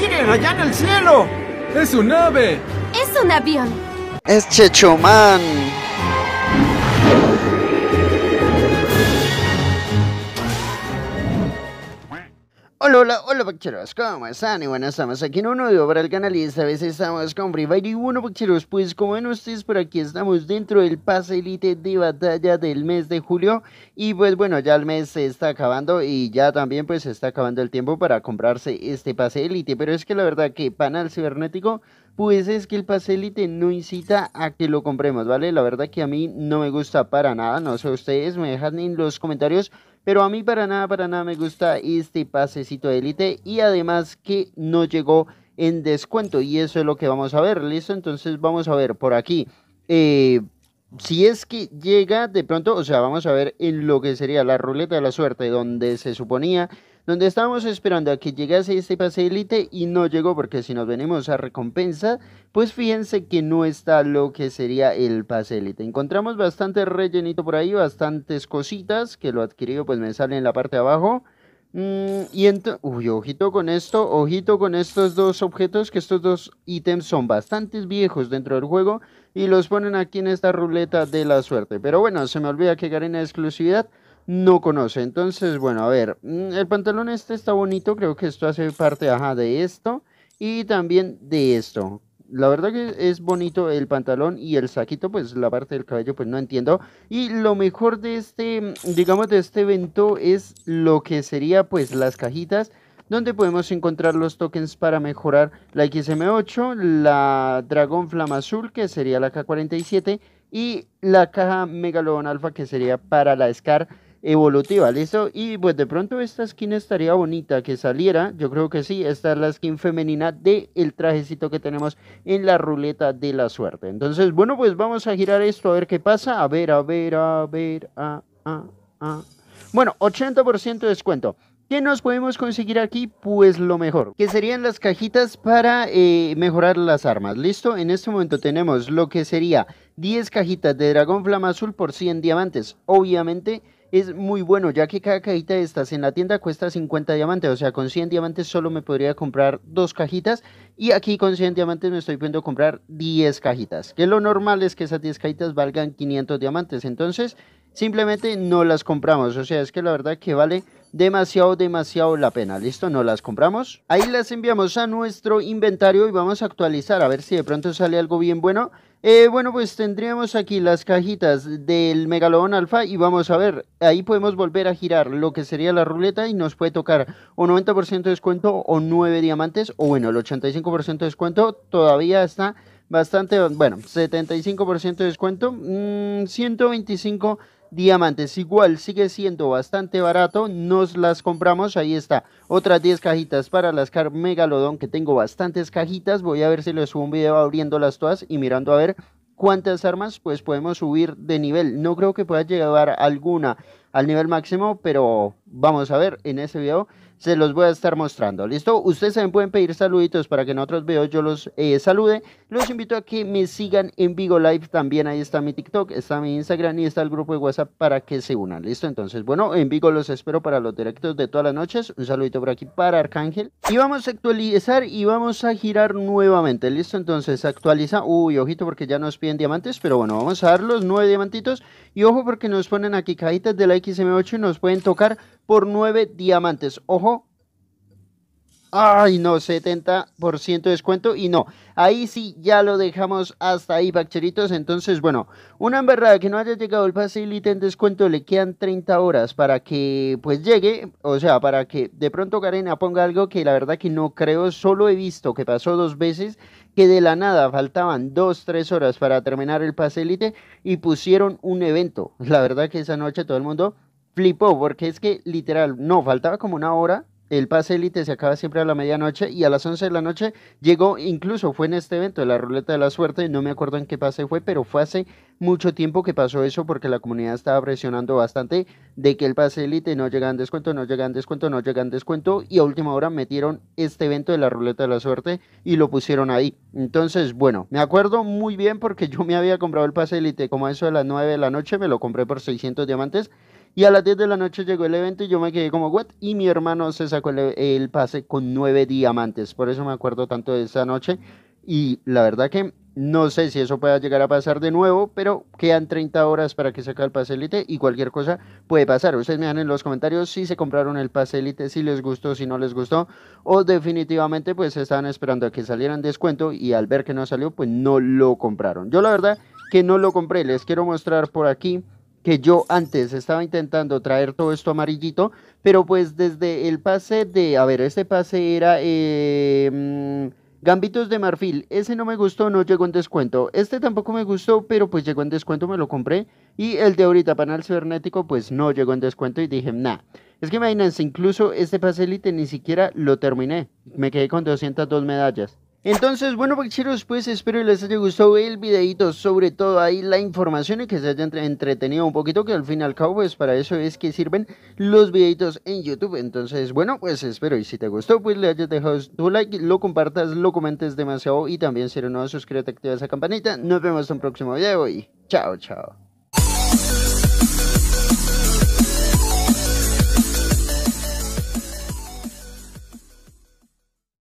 ¡Miren, allá en el cielo! ¡Es un ave! ¡Es un avión! ¡Es Chechumán! Hola, hola, hola, Pacheros, ¿cómo están? Y bueno, estamos aquí en un nuevo para el canal y esta vez estamos con Free Fire y bueno, Pacheros, pues como ven ustedes, por aquí estamos dentro del pase elite de batalla del mes de julio y pues bueno, ya el mes se está acabando y ya también pues se está acabando el tiempo para comprarse este pase elite, pero es que la verdad que Panal Cibernético pues es que el pase elite no incita a que lo compremos, ¿vale? La verdad que a mí no me gusta para nada, no sé ustedes, me dejan en los comentarios pero a mí para nada, para nada me gusta este pasecito de élite. Y además que no llegó en descuento. Y eso es lo que vamos a ver. ¿Listo? Entonces vamos a ver por aquí. Eh, si es que llega de pronto, o sea, vamos a ver en lo que sería la ruleta de la suerte, donde se suponía donde estábamos esperando a que llegase este pase élite y no llegó porque si nos venimos a recompensa, pues fíjense que no está lo que sería el pase élite. Encontramos bastante rellenito por ahí, bastantes cositas que lo adquirido pues me sale en la parte de abajo. Mm, y entonces, uy, ojito con esto, ojito con estos dos objetos, que estos dos ítems son bastante viejos dentro del juego y los ponen aquí en esta ruleta de la suerte. Pero bueno, se me olvida que en exclusividad no conoce. Entonces, bueno, a ver, mm, el pantalón este está bonito, creo que esto hace parte, ajá, de esto y también de esto. La verdad que es bonito el pantalón y el saquito, pues la parte del cabello, pues no entiendo. Y lo mejor de este, mm, digamos, de este evento es lo que sería, pues, las cajitas donde podemos encontrar los tokens para mejorar la XM8, la Dragón Flama Azul, que sería la K47, y la caja Megalodon Alpha, que sería para la SCAR evolutiva, ¿listo? Y pues de pronto esta skin estaría bonita que saliera, yo creo que sí, esta es la skin femenina del el trajecito que tenemos en la ruleta de la suerte. Entonces, bueno, pues vamos a girar esto a ver qué pasa, a ver, a ver, a ver, a, a, Bueno, 80% de descuento. ¿Qué nos podemos conseguir aquí? Pues lo mejor, que serían las cajitas para eh, mejorar las armas. ¿Listo? En este momento tenemos lo que sería 10 cajitas de dragón flama azul por 100 diamantes. Obviamente es muy bueno, ya que cada cajita de estas en la tienda cuesta 50 diamantes, o sea, con 100 diamantes solo me podría comprar dos cajitas y aquí con 100 diamantes me estoy pudiendo comprar 10 cajitas, que lo normal es que esas 10 cajitas valgan 500 diamantes, entonces simplemente no las compramos, o sea, es que la verdad que vale demasiado, demasiado la pena. ¿Listo? No las compramos. Ahí las enviamos a nuestro inventario y vamos a actualizar a ver si de pronto sale algo bien bueno. Eh, bueno, pues tendríamos aquí las cajitas del megalodón Alfa y vamos a ver, ahí podemos volver a girar lo que sería la ruleta y nos puede tocar o 90% de descuento o 9 diamantes, o bueno, el 85% de descuento todavía está bastante, bueno, 75% de descuento, 125 mm, 125 diamantes. Igual sigue siendo bastante barato. Nos las compramos. Ahí está. Otras 10 cajitas para las Car megalodon Que tengo bastantes cajitas. Voy a ver si les subo un video abriéndolas todas y mirando a ver cuántas armas pues podemos subir de nivel. No creo que pueda llegar alguna al nivel máximo. Pero vamos a ver en ese video se los voy a estar mostrando. ¿Listo? Ustedes también pueden pedir saluditos para que en otros videos yo los eh, salude. Los invito a que me sigan en Vigo Live. También ahí está mi TikTok, está mi Instagram y está el grupo de WhatsApp para que se unan. ¿Listo? Entonces, bueno, en Vigo los espero para los directos de todas las noches. Un saludito por aquí para Arcángel. Y vamos a actualizar y vamos a girar nuevamente. ¿Listo? Entonces, actualiza. Uy, ojito porque ya nos piden diamantes. Pero bueno, vamos a dar los nueve diamantitos. Y ojo porque nos ponen aquí cajitas de la XM8 y nos pueden tocar por nueve diamantes. Ojo Ay, no, 70% descuento y no. Ahí sí ya lo dejamos hasta ahí, bacheritos. Entonces, bueno, una verdad que no haya llegado el elite en descuento, le quedan 30 horas para que pues llegue. O sea, para que de pronto Karena ponga algo que la verdad que no creo. Solo he visto que pasó dos veces que de la nada faltaban dos, tres horas para terminar el pase elite y pusieron un evento. La verdad que esa noche todo el mundo flipó porque es que literal, no, faltaba como una hora el pase élite se acaba siempre a la medianoche y a las 11 de la noche llegó, incluso fue en este evento de la ruleta de la suerte, no me acuerdo en qué pase fue, pero fue hace mucho tiempo que pasó eso porque la comunidad estaba presionando bastante de que el pase élite no llegaba en descuento, no llegaba en descuento, no llegaba en descuento y a última hora metieron este evento de la ruleta de la suerte y lo pusieron ahí. Entonces, bueno, me acuerdo muy bien porque yo me había comprado el pase élite como a eso de las 9 de la noche, me lo compré por 600 diamantes y a las 10 de la noche llegó el evento y yo me quedé como, what? Y mi hermano se sacó el, pase con 9 diamantes. Por eso me acuerdo tanto de esa noche. Y la verdad que no sé si eso pueda llegar a pasar de nuevo, pero quedan 30 horas para que saque el pase elite y cualquier cosa puede pasar. Ustedes me dan en los comentarios si se compraron el pase elite, si les gustó, si no les gustó, o definitivamente pues estaban esperando a que salieran descuento y al ver que no salió pues no lo compraron. Yo la verdad que no lo compré, les quiero mostrar por aquí que yo antes estaba intentando traer todo esto amarillito, pero pues desde el pase de, a ver, este pase era em, Gambitos de Marfil, ese no me gustó, no llegó en descuento, este tampoco me gustó, pero pues llegó en descuento, me lo compré, y el de ahorita, Panal Cibernético, pues no llegó en descuento y dije, nah, es que imagínense, incluso este pase elite ni siquiera lo terminé, me quedé con 202 medallas. Entonces, bueno, muchachos, pues espero les haya gustado el videito, sobre todo ahí la información y que se haya entretenido un poquito, que al fin y al cabo, pues para eso es que sirven los videitos en YouTube. Entonces, bueno, pues espero y si te gustó, pues le hayas dejado tu like, lo compartas, lo comentes demasiado y también si eres nuevo, suscríbete, activa esa campanita. Nos vemos en un próximo video y chao, chao.